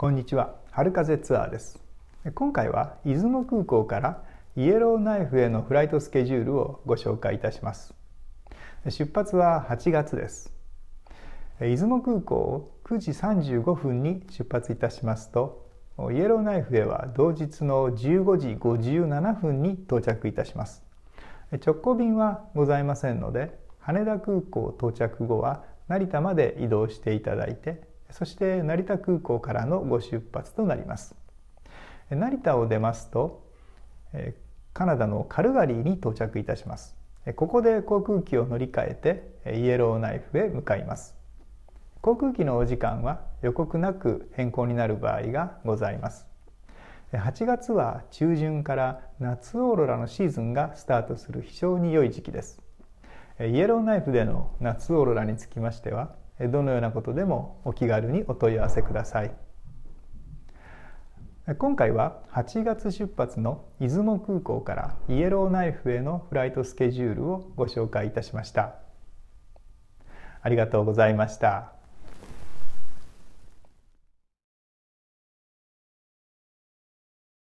こんにちは春風ツアーです今回は出雲空港からイエローナイフへのフライトスケジュールをご紹介いたします出発は8月です出雲空港を9時35分に出発いたしますとイエローナイフへは同日の15時57分に到着いたします直行便はございませんので羽田空港到着後は成田まで移動していただいてそして成田空港からのご出発となります成田を出ますとカナダのカルガリーに到着いたしますここで航空機を乗り換えてイエローナイフへ向かいます航空機のお時間は予告なく変更になる場合がございます8月は中旬から夏オーロラのシーズンがスタートする非常に良い時期ですイエローナイフでの夏オーロラにつきましてはどのようなことでもお気軽にお問い合わせください今回は8月出発の出雲空港からイエローナイフへのフライトスケジュールをご紹介いたしましたありがとうございました。